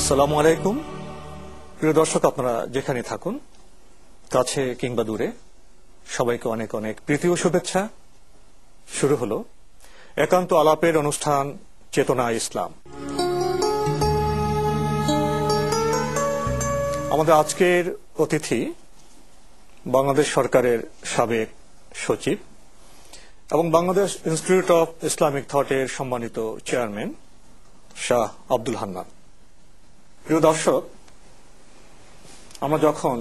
আসসালামু আলাইকুম প্রিয় দর্শক আপনারা যেখানে থাকুন কাছে কিংবা দূরে সবাইকে অনেক অনেক প্রীতি ও শুভেচ্ছা শুরু হলো একান্ত আলাপের অনুষ্ঠান চেতনা ইসলাম আমাদের আজকের অতিথি বাংলাদেশ সরকারের সাবেক সচিব এবং বাংলাদেশ ইনস্টিটিউট অফ ইসলামিক থটের সম্মানিত চেয়ারম্যান শাহ আব্দুল হান্নান প্রিয় দর্শক আমরা যখন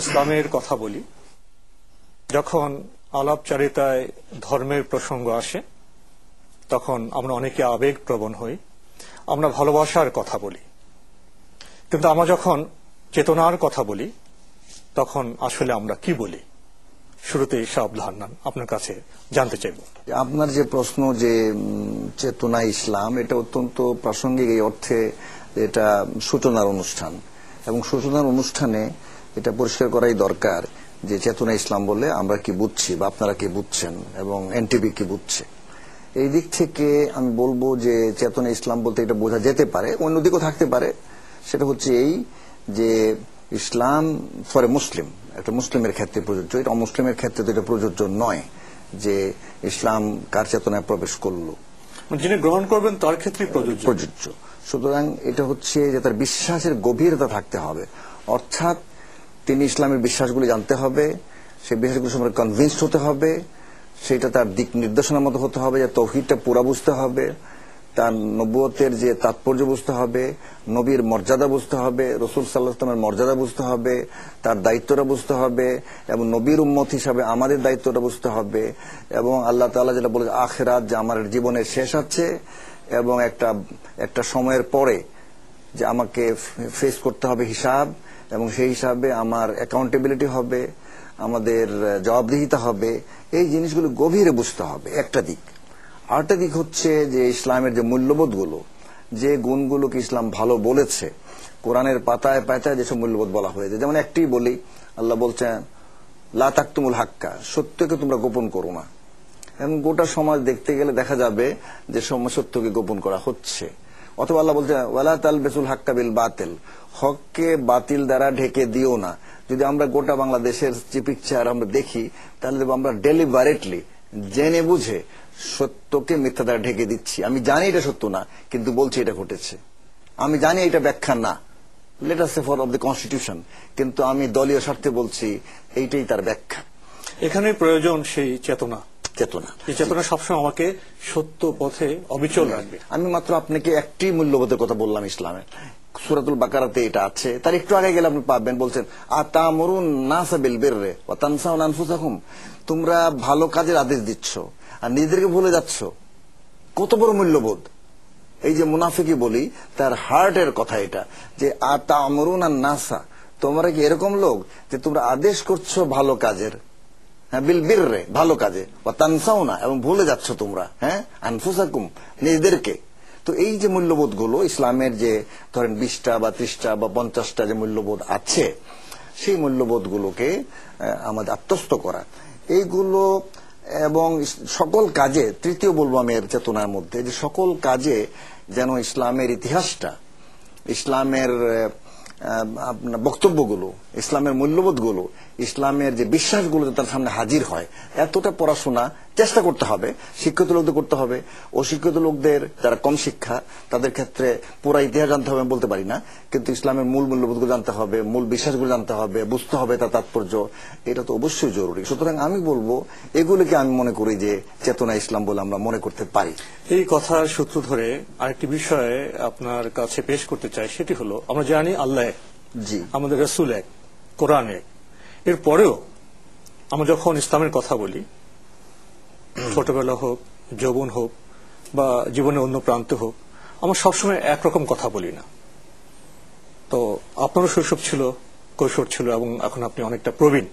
ইসলামের কথা বলি যখন আলাপচারিতায় ধর্মের প্রসঙ্গ আসে তখন আমরা অনেকে আবেগ প্রবণ হই আমরা ভালোবাসার কথা বলি কিন্তু আমরা যখন চেতনার কথা বলি তখন আসলে আমরা কি বলি শুরুতে শাহাবুল হান্নান আপনার কাছে জানতে চাইব আপনার যে প্রশ্ন যে চেতনা ইসলাম এটা অত্যন্ত প্রাসঙ্গিক এই অর্থে এটা সূচনার অনুষ্ঠান এবং সূচনার অনুষ্ঠানে এটা পরিষ্কার করাই দরকার যে চেতনা ইসলাম বলে আমরা কি বুঝছি বা আপনারা কি বুঝছেন এবং এনটিভি কি বুঝছে এই দিক থেকে আমি বলবো যে চেতনা ইসলাম বলতে এটা বোঝা যেতে পারে অন্য দিকও থাকতে পারে সেটা হচ্ছে এই যে ইসলাম ফরে মুসলিম একটা মুসলিমের ক্ষেত্রে প্রযোজ্য এটা অমুসলিমের ক্ষেত্রে তো এটা প্রযোজ্য নয় যে ইসলাম কার চেতনায় প্রবেশ করলো মানে যিনি গ্রহণ করবেন তার ক্ষেত্রে প্রযোজ্য প্রযোজ্য সুতরাং এটা হচ্ছে যে তার বিশ্বাসের গভীরতা থাকতে হবে অর্থাৎ তিনি ইসলামের বিশ্বাসগুলি জানতে হবে সেই বিশ্বাসগুলি সম্পর্কে কনভিন্সড হতে হবে সেটা তার দিক নির্দেশনার মতো হতে হবে যে তৌহিদটা পুরা বুঝতে হবে তার নবুয়তের যে তাৎপর্য বুঝতে হবে নবীর মর্যাদা বুঝতে হবে রসুল সাল্লাহামের মর্যাদা বুঝতে হবে তার দায়িত্বটা বুঝতে হবে এবং নবীর উম্মত হিসাবে আমাদের দায়িত্বটা বুঝতে হবে এবং আল্লাহ তালা যেটা বলে আখেরাত যে আমার জীবনের শেষ আছে এবং একটা একটা সময়ের পরে যে আমাকে ফেস করতে হবে হিসাব এবং সেই হিসাবে আমার অ্যাকাউন্টেবিলিটি হবে আমাদের জবাবদিহিতা হবে এই জিনিসগুলো গভীরে বুঝতে হবে একটা দিক আরেকটা দিক হচ্ছে যে ইসলামের যে মূল্যবোধগুলো যে গুণগুলোকে ইসলাম ভালো বলেছে কোরআনের পাতায় পাতায় যেসব মূল্যবোধ বলা হয়েছে যেমন একটি বলি আল্লাহ বলছেন লাতাক্তুমুল হাক্কা সত্যকে তোমরা গোপন করো না এবং গোটা সমাজ দেখতে গেলে দেখা যাবে যে সত্যকে গোপন করা হচ্ছে অথবা আল্লাহ বলছে ওয়ালা তাল বেসুল হাক্কা বিল বাতিল হককে বাতিল দ্বারা ঢেকে দিও না যদি আমরা গোটা বাংলাদেশের যে পিকচার আমরা দেখি তাহলে আমরা ডেলিভারেটলি জেনে বুঝে সত্যকে মিথ্যা দ্বারা ঢেকে দিচ্ছি আমি জানি এটা সত্য না কিন্তু বলছি এটা ঘটেছে আমি জানি এটা ব্যাখ্যা না let say for of the constitution কিন্তু আমি দলীয় স্বার্থে বলছি এইটাই তার ব্যাখ্যা এখানে প্রয়োজন সেই চেতনা চেতনা চেতনা সবসময় আমাকে সত্য পথে অবিচল রাখবে আমি মাত্র আপনাকে একটি মূল্যবোধের কথা বললাম ইসলামের সুরাতুল বাকারাতে এটা আছে তার একটু আগে গেলে আপনি পাবেন বলছেন আতামরুন নাসাবিল বিররে ওয়া তানসাউন আনফুসাকুম তোমরা ভালো কাজের আদেশ দিচ্ছ আর নিজেদেরকে ভুলে যাচ্ছ কত বড় মূল্যবোধ এই যে মুনাফিকি বলি তার হার্টের কথা এটা যে আতা আমরুন আর নাসা তোমরা কি এরকম লোক যে তোমরা আদেশ করছো ভালো কাজের হ্যাঁ বিল বীর রে ভালো কাজে বা তানসাও না এবং ভুলে যাচ্ছ তোমরা হ্যাঁ আনফুসাকুম নিজেদেরকে তো এই যে মূল্যবোধ গুলো ইসলামের যে ধরেন বিশটা বা ত্রিশটা বা পঞ্চাশটা যে মূল্যবোধ আছে সেই মূল্যবোধ গুলোকে আমাদের আত্মস্থ করা এইগুলো এবং সকল কাজে তৃতীয় বলবো আমি এর চেতনার মধ্যে যে সকল কাজে যেন ইসলামের ইতিহাসটা ইসলামের বক্তব্যগুলো ইসলামের মূল্যবোধগুলো ইসলামের যে বিশ্বাসগুলো তার সামনে হাজির হয় এতটা পড়াশোনা চেষ্টা করতে হবে শিক্ষিত লোকদের করতে হবে অশিক্ষিত লোকদের যারা কম শিক্ষা তাদের ক্ষেত্রে পুরো ইতিহাস জানতে হবে বলতে পারি না কিন্তু ইসলামের মূল মূল্যবোধগুলো জানতে হবে মূল বিশ্বাসগুলো জানতে হবে বুঝতে হবে তার তাৎপর্য এটা তো অবশ্যই জরুরি সুতরাং আমি বলবো এগুলিকে আমি মনে করি যে চেতনা ইসলাম বলে আমরা মনে করতে পারি এই কথার সূত্র ধরে আরেকটি বিষয়ে আপনার কাছে পেশ করতে চাই সেটি হলো আমরা জানি আল্লাহ আমাদের রসুল এক কোরআন এক এর পরেও আমরা যখন ইসলামের কথা বলি ছোটবেলা হোক যৌবন হোক বা জীবনে অন্য প্রান্তে হোক আমরা সবসময় একরকম কথা বলি না তো আপনারও শৈশব ছিল কৈশোর ছিল এবং এখন আপনি অনেকটা প্রবীণ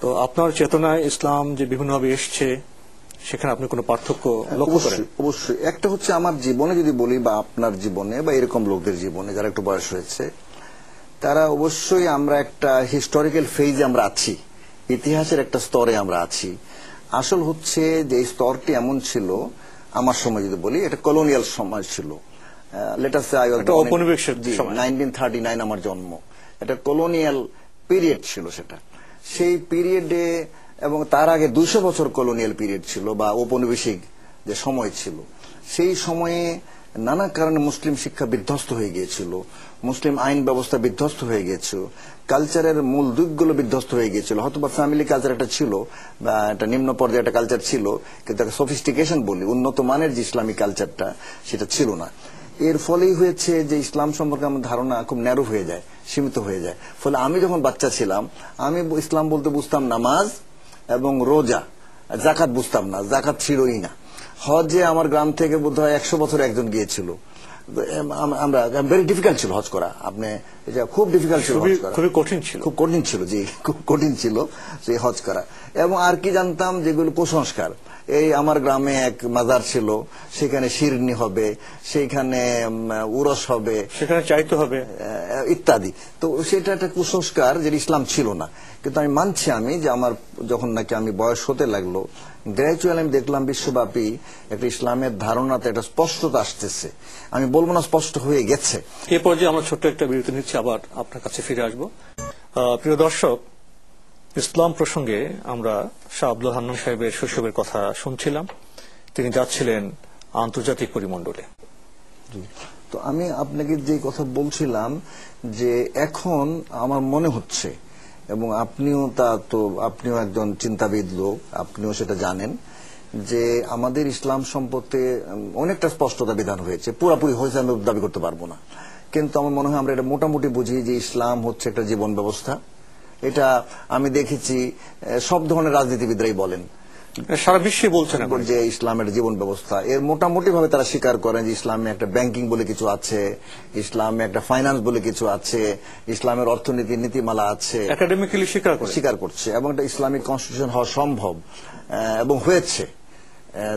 তো আপনার চেতনায় ইসলাম যে বিভিন্নভাবে এসছে সেখানে আপনি কোনো পার্থক্য অবশ্যই অবশ্যই একটা হচ্ছে আমার জীবনে যদি বলি বা আপনার জীবনে বা এরকম লোকদের জীবনে যারা একটু বয়স হয়েছে তারা অবশ্যই আমরা একটা হিস্টোরিক্যাল ফেজে আমরা আছি ইতিহাসের একটা স্তরে আমরা আছি আসল হচ্ছে যে স্তরটি এমন ছিল আমার সময় যদি বলি এটা কলোনিয়াল সময় ছিল লেটাস নাইনটিন থার্টি নাইন আমার জন্ম এটা কলোনিয়াল পিরিয়ড ছিল সেটা সেই পিরিয়ডে এবং তার আগে দুশো বছর কলোনিয়াল পিরিয়ড ছিল বা ঔপনিবেশিক যে সময় ছিল সেই সময়ে নানা কারণে মুসলিম শিক্ষা বিধ্বস্ত হয়ে গিয়েছিল মুসলিম আইন ব্যবস্থা বিধ্বস্ত হয়ে গিয়েছিল কালচারের মূল দিকগুলো বিধ্বস্ত হয়ে গিয়েছিল হয়তো বা ফ্যামিলি কালচার একটা ছিল বা একটা নিম্ন পর্যায়ে একটা কালচার ছিল কিন্তু একটা সফিস্টিকেশন বলি উন্নত মানের যে ইসলামী কালচারটা সেটা ছিল না এর ফলেই হয়েছে যে ইসলাম সম্পর্কে আমার ধারণা খুব ন্যারো হয়ে যায় সীমিত হয়ে যায় ফলে আমি যখন বাচ্চা ছিলাম আমি ইসলাম বলতে বুঝতাম নামাজ এবং রোজা জাকাত বুঝতাম না জাকাত ছিলই না হজে আমার গ্রাম থেকে বোধ হয় একশো বছর একজন গিয়েছিল আমরা ভেরি ডিফিকাল্ট ছিল হজ করা আপনি এটা খুব ডিফিকাল্ট ছিল খুবই কঠিন ছিল খুব কঠিন ছিল জি খুব কঠিন ছিল যে হজ করা এবং আর কি জানতাম যেগুলো কুসংস্কার এই আমার গ্রামে এক মাজার ছিল সেখানে শিরনি হবে সেইখানে উরস হবে সেখানে চাইতে হবে ইত্যাদি তো সেটা একটা কুসংস্কার যেটা ইসলাম ছিল না কিন্তু আমি মানছি আমি যে আমার যখন নাকি আমি বয়স হতে লাগলো গ্র্যাজুয়ালি আমি দেখলাম বিশ্বব্যাপী একটা ইসলামের ধারণাতে একটা স্পষ্টতা আসতেছে আমি বলবো না স্পষ্ট হয়ে গেছে এ পর্যায়ে আমরা ছোট্ট একটা বিরতি নিচ্ছি আবার আপনার কাছে ফিরে আসব প্রিয় দর্শক ইসলাম প্রসঙ্গে আমরা শাহ আব্দুল হান্নান সাহেবের শৈশবের কথা শুনছিলাম তিনি যাচ্ছিলেন আন্তর্জাতিক পরিমণ্ডলে তো আমি আপনাকে যে কথা বলছিলাম যে এখন আমার মনে হচ্ছে এবং আপনিও তা তো আপনিও একজন চিন্তাবিদ লোক আপনিও সেটা জানেন যে আমাদের ইসলাম সম্পর্কে অনেকটা স্পষ্টতা বিধান হয়েছে পুরাপুরি হয়েছে আমি দাবি করতে পারবো না কিন্তু আমার মনে হয় আমরা এটা মোটামুটি বুঝি যে ইসলাম হচ্ছে একটা জীবন ব্যবস্থা এটা আমি দেখেছি সব ধরনের রাজনীতিবিদরাই বলেন সারা বিশ্বে বলছেন যে ইসলামের জীবন ব্যবস্থা এর মোটামুটি ভাবে তারা স্বীকার করেন যে ইসলামে একটা ব্যাংকিং বলে কিছু আছে ইসলামে একটা ফাইন্যান্স বলে কিছু আছে ইসলামের অর্থনীতি নীতিমালা আছে একাডেমিক্যালি স্বীকার স্বীকার করছে এবং একটা ইসলামিক কনস্টিটিউশন হওয়া সম্ভব এবং হয়েছে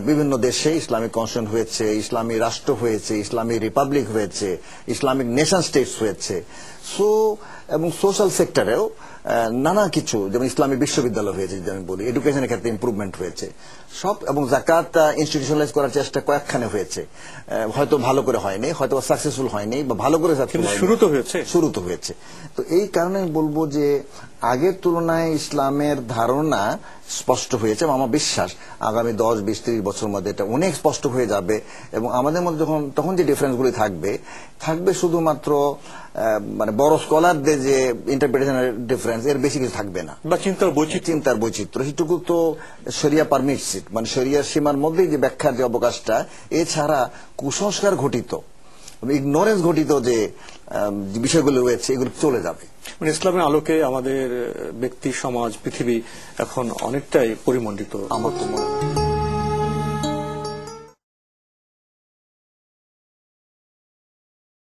বিভিন্ন দেশে ইসলামিক কনস্টিটিউশন হয়েছে ইসলামী রাষ্ট্র হয়েছে ইসলামী রিপাবলিক হয়েছে ইসলামিক নেশন স্টেটস হয়েছে সো এবং সোশ্যাল সেক্টরেও নানা কিছু যেমন ইসলামী বিশ্ববিদ্যালয় হয়েছে যদি আমি বলি এডুকেশনের ক্ষেত্রে ইম্প্রুভমেন্ট হয়েছে সব এবং জাকাত ইনস্টিটিউশনালাইজ করার চেষ্টা কয়েকখানে হয়েছে হয়তো ভালো করে হয়নি হয়তো সাকসেসফুল হয়নি বা ভালো করে শুরু তো হয়েছে শুরু তো হয়েছে তো এই কারণে বলবো যে আগের তুলনায় ইসলামের ধারণা স্পষ্ট হয়েছে এবং আমার বিশ্বাস আগামী দশ বিশ ত্রিশ বছর মধ্যে এটা অনেক স্পষ্ট হয়ে যাবে এবং আমাদের মধ্যে যখন তখন যে ডিফারেন্সগুলি থাকবে থাকবে শুধুমাত্র মানে বড় স্কলারদের যে ইন্টারপ্রিটেশনের ডিফারেন্স এর বেশি কিছু থাকবে না বা চিন্তার বৈচিত্র্য চিন্তার বৈচিত্র্য সেটুকু তো সরিয়া পারমিটস মানে সরিয়ার সীমার মধ্যেই যে ব্যাখ্যার যে অবকাশটা এছাড়া কুসংস্কার ঘটিত ইগনোরেন্স মানে ঘটিত যে বিষয়গুলো রয়েছে এগুলো চলে যাবে মানে ইসলামের আলোকে আমাদের ব্যক্তি সমাজ পৃথিবী এখন অনেকটাই পরিমণ্ডিত আমার তো মনে হয়